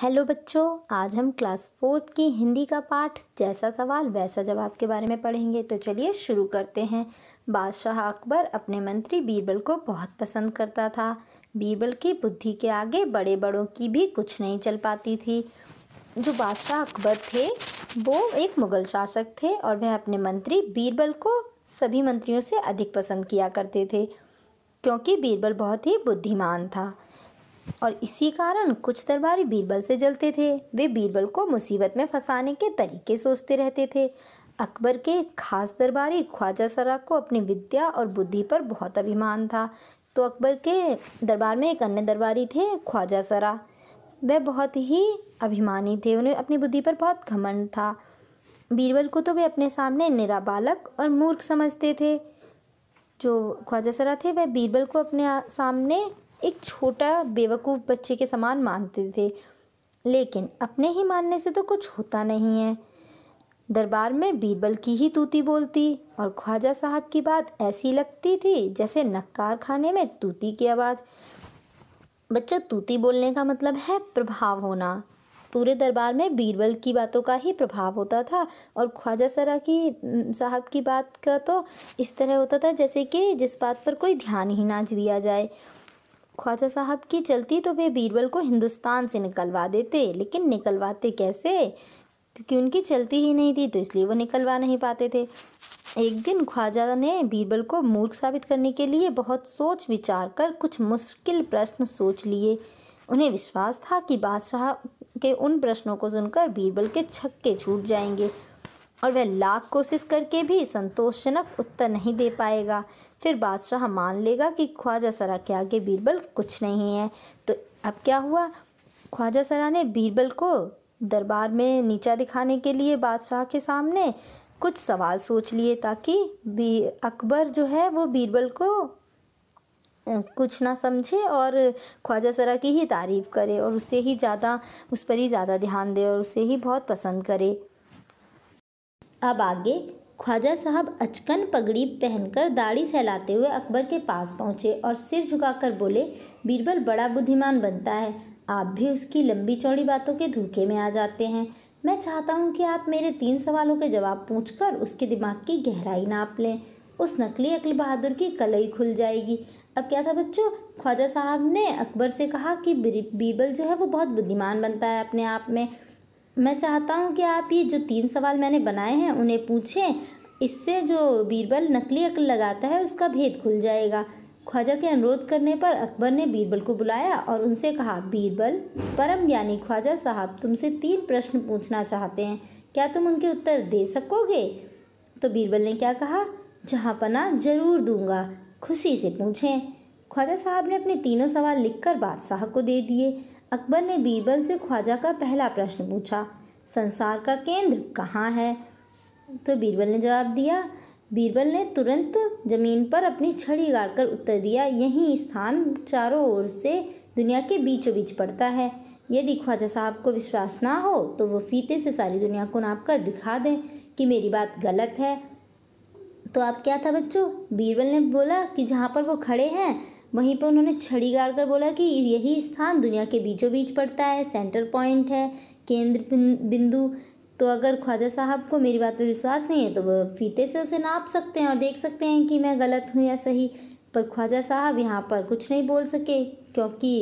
hello बच्चों आज हम क्लास फोर्थ की हिंदी का पाठ जैसा सवाल वैसा जवाब के बारे में पढ़ेंगे तो चलिए शुरू करते हैं बादशाह अकबर अपने मंत्री बीरबल को बहुत पसंद करता था बीरबल की बुद्धि के आगे बड़े बड़ों की भी कुछ नहीं चल पाती थी जो बादशाह अकबर थे वो एक मुग़ल शासक थे और वह अपने मंत्री बीरबल को सभी मंत्रियों से अधिक पसंद किया करते थे क्योंकि बीरबल बहुत ही बुद्धिमान था और इसी कारण कुछ दरबारी बीरबल से जलते थे वे बीरबल को मुसीबत में फंसाने के तरीके सोचते रहते थे अकबर के खास दरबारी ख्वाजा सरा को अपनी विद्या और बुद्धि पर बहुत अभिमान था तो अकबर के दरबार में एक अन्य दरबारी थे ख्वाजा सरा वह बहुत ही अभिमानी थे उन्हें अपनी बुद्धि पर बहुत घमंड था बीरबल को तो वे अपने सामने निरा बालक और मूर्ख समझते थे जो ख्वाजा सरा थे वह बीरबल को अपने सामने एक छोटा बेवकूफ़ बच्चे के समान मानते थे लेकिन अपने ही मानने से तो कुछ होता नहीं है दरबार में बीरबल की ही तूती बोलती और ख्वाजा साहब की बात ऐसी लगती थी जैसे नक्कार खाने में तूती की आवाज़ बच्चों तूती बोलने का मतलब है प्रभाव होना पूरे दरबार में बीरबल की बातों का ही प्रभाव होता था और ख्वाजा सरा की साहब की बात का तो इस तरह होता था जैसे कि जिस बात पर कोई ध्यान ही ना दिया जाए ख्वाजा साहब की चलती तो वे बीरबल को हिंदुस्तान से निकलवा देते लेकिन निकलवाते कैसे क्योंकि उनकी चलती ही नहीं थी तो इसलिए वो निकलवा नहीं पाते थे एक दिन ख्वाजा ने बीरबल को मूर्ख साबित करने के लिए बहुत सोच विचार कर कुछ मुश्किल प्रश्न सोच लिए उन्हें विश्वास था कि बादशाह के उन प्रश्नों को सुनकर बीरबल के छक्के छूट जाएंगे और वह लाख कोशिश करके भी संतोषजनक उत्तर नहीं दे पाएगा फिर बादशाह मान लेगा कि ख्वाजा सरा के आगे बीरबल कुछ नहीं है तो अब क्या हुआ ख्वाजा सरा ने बीरबल को दरबार में नीचा दिखाने के लिए बादशाह के सामने कुछ सवाल सोच लिए ताकि बी अकबर जो है वो बीरबल को कुछ ना समझे और ख्वाजा सरा की ही तारीफ़ करे और उसे ही ज़्यादा उस पर ही ज़्यादा ध्यान दे और उसे ही बहुत पसंद करे अब आगे ख्वाजा साहब अचकन पगड़ी पहनकर दाढ़ी सहलाते हुए अकबर के पास पहुँचे और सिर झुकाकर बोले बीरबल बड़ा बुद्धिमान बनता है आप भी उसकी लंबी चौड़ी बातों के धोखे में आ जाते हैं मैं चाहता हूँ कि आप मेरे तीन सवालों के जवाब पूछकर उसके दिमाग की गहराई नाप लें उस नकली अकल बहादुर की कलई खुल जाएगी अब क्या था बच्चों ख्वाजा साहब ने अकबर से कहा कि बीरबल जो है वो बहुत बुद्धिमान बनता है अपने आप में मैं चाहता हूँ कि आप ये जो तीन सवाल मैंने बनाए हैं उन्हें पूछें इससे जो बीरबल नकली अकल लगाता है उसका भेद खुल जाएगा ख्वाजा के अनुरोध करने पर अकबर ने बीरबल को बुलाया और उनसे कहा बीरबल परम ज्ञानी ख्वाजा साहब तुमसे तीन प्रश्न पूछना चाहते हैं क्या तुम उनके उत्तर दे सकोगे तो बीरबल ने क्या कहा जहाँ पना जरूर दूंगा खुशी से पूछें ख्वाजा साहब ने अपने तीनों सवाल लिखकर बादशाह को दे दिए अकबर ने बीरबल से ख्वाजा का पहला प्रश्न पूछा संसार का केंद्र कहाँ है तो बीरबल ने जवाब दिया बीरबल ने तुरंत जमीन पर अपनी छड़ी गाड़कर उत्तर दिया यही स्थान चारों ओर से दुनिया के बीचों बीच पड़ता है यदि ख्वाजा साहब को विश्वास ना हो तो वो फीते से सारी दुनिया को नाप कर दिखा दें कि मेरी बात गलत है तो आप क्या था बच्चों बीरबल ने बोला कि जहाँ पर वो खड़े हैं वहीं पर उन्होंने छड़ी गाड़ कर बोला कि यही स्थान दुनिया के बीचों बीच पड़ता है सेंटर पॉइंट है केंद्र बिंदु तो अगर ख्वाजा साहब को मेरी बात पर विश्वास नहीं है तो वह फीते से उसे नाप सकते हैं और देख सकते हैं कि मैं गलत हूँ या सही पर ख्वाजा साहब यहाँ पर कुछ नहीं बोल सके क्योंकि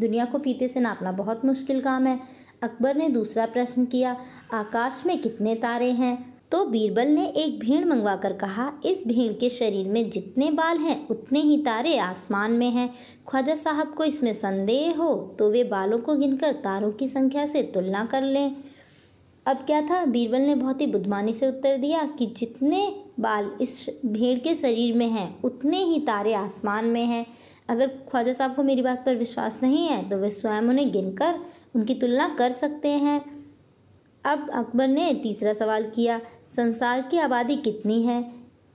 दुनिया को फीते से नापना बहुत मुश्किल काम है अकबर ने दूसरा प्रश्न किया आकाश में कितने तारे हैं तो बीरबल ने एक भीड़ मंगवा कर कहा इस भीड़ के शरीर में जितने बाल हैं उतने ही तारे आसमान में हैं ख्वाजा साहब को इसमें संदेह हो तो वे बालों को गिनकर तारों की संख्या से तुलना कर लें अब क्या था बीरबल ने बहुत ही बुद्धमानी से उत्तर दिया कि जितने बाल इस भीड़ के शरीर में हैं उतने ही तारे आसमान में हैं अगर ख्वाजा साहब को मेरी बात पर विश्वास नहीं है तो वे स्वयं उन्हें गिनकर उनकी तुलना कर सकते हैं अब अकबर ने तीसरा सवाल किया संसार की आबादी कितनी है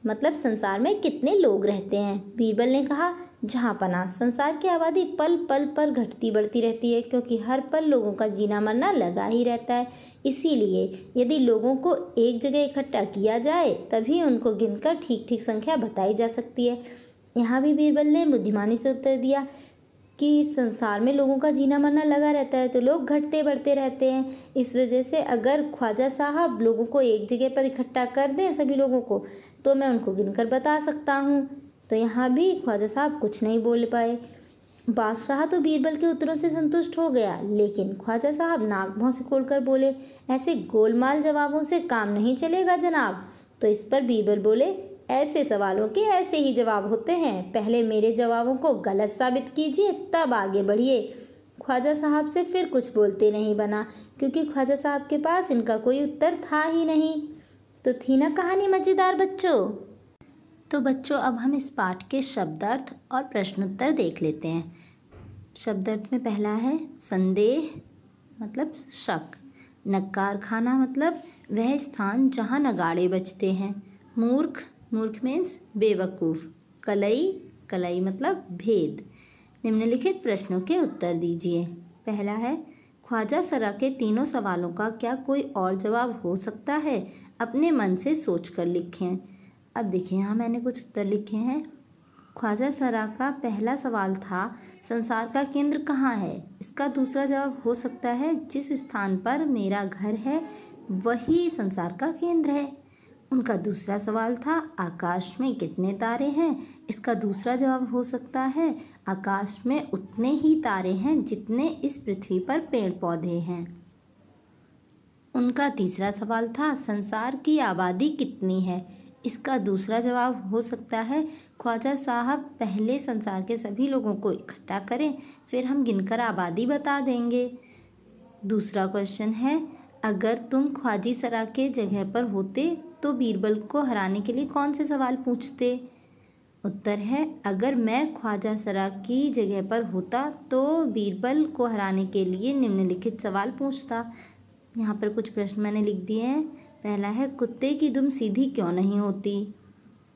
मतलब संसार में कितने लोग रहते हैं बीरबल ने कहा जहाँ पना संसार की आबादी पल पल पर घटती बढ़ती रहती है क्योंकि हर पल लोगों का जीना मरना लगा ही रहता है इसीलिए यदि लोगों को एक जगह इकट्ठा किया जाए तभी उनको गिनकर ठीक ठीक संख्या बताई जा सकती है यहाँ भी बीरबल ने बुद्धिमानी से उत्तर दिया कि इस संसार में लोगों का जीना मरना लगा रहता है तो लोग घटते बढ़ते रहते हैं इस वजह से अगर ख्वाजा साहब लोगों को एक जगह पर इकट्ठा कर दें सभी लोगों को तो मैं उनको गिनकर बता सकता हूँ तो यहाँ भी ख्वाजा साहब कुछ नहीं बोल पाए बादशाह तो बीरबल के उत्तरों से संतुष्ट हो गया लेकिन ख्वाजा साहब नाक भाव से कर बोले ऐसे गोलमाल जवाबों से काम नहीं चलेगा जनाब तो इस पर बीरबल बोले ऐसे सवालों के ऐसे ही जवाब होते हैं पहले मेरे जवाबों को गलत साबित कीजिए तब आगे बढ़िए ख्वाजा साहब से फिर कुछ बोलते नहीं बना क्योंकि ख्वाजा साहब के पास इनका कोई उत्तर था ही नहीं तो थी ना कहानी मज़ेदार बच्चों तो बच्चों अब हम इस पाठ के शब्दार्थ और प्रश्नोत्तर देख लेते हैं शब्दार्थ में पहला है संदेह मतलब शक नकार खाना मतलब वह स्थान जहाँ नगाड़े बजते हैं मूर्ख मूर्ख मीन्स बेवकूफ़ कलई कलई मतलब भेद निम्नलिखित प्रश्नों के उत्तर दीजिए पहला है ख्वाजा सरा के तीनों सवालों का क्या कोई और जवाब हो सकता है अपने मन से सोच कर लिखें अब देखिए यहाँ मैंने कुछ उत्तर लिखे हैं ख्वाजा सरा का पहला सवाल था संसार का केंद्र कहाँ है इसका दूसरा जवाब हो सकता है जिस स्थान पर मेरा घर है वही संसार का केंद्र है उनका दूसरा सवाल था आकाश में कितने तारे हैं इसका दूसरा जवाब हो सकता है आकाश में उतने ही तारे हैं जितने इस पृथ्वी पर पेड़ पौधे हैं उनका तीसरा सवाल था संसार की आबादी कितनी है इसका दूसरा जवाब हो सकता है ख्वाजा साहब पहले संसार के सभी लोगों को इकट्ठा करें फिर हम गिनकर आबादी बता देंगे दूसरा क्वेश्चन है अगर तुम ख्वाजी सरा के जगह पर होते तो बीरबल को हराने के लिए कौन से सवाल पूछते उत्तर है अगर मैं ख्वाजा सरा की जगह पर होता तो बीरबल को हराने के लिए निम्नलिखित सवाल पूछता यहाँ पर कुछ प्रश्न मैंने लिख दिए हैं पहला है कुत्ते की दुम सीधी क्यों नहीं होती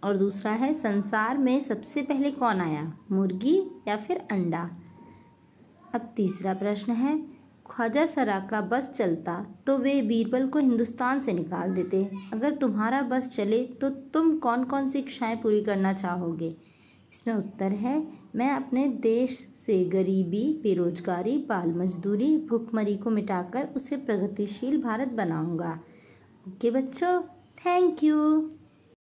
और दूसरा है संसार में सबसे पहले कौन आया मुर्गी या फिर अंडा अब तीसरा प्रश्न है ख्वाजा सरा का बस चलता तो वे बीरबल को हिंदुस्तान से निकाल देते अगर तुम्हारा बस चले तो तुम कौन कौन सी इच्छाएँ पूरी करना चाहोगे इसमें उत्तर है मैं अपने देश से गरीबी बेरोजगारी बाल मजदूरी भूखमरी को मिटाकर उसे प्रगतिशील भारत बनाऊंगा ओके बच्चों थैंक यू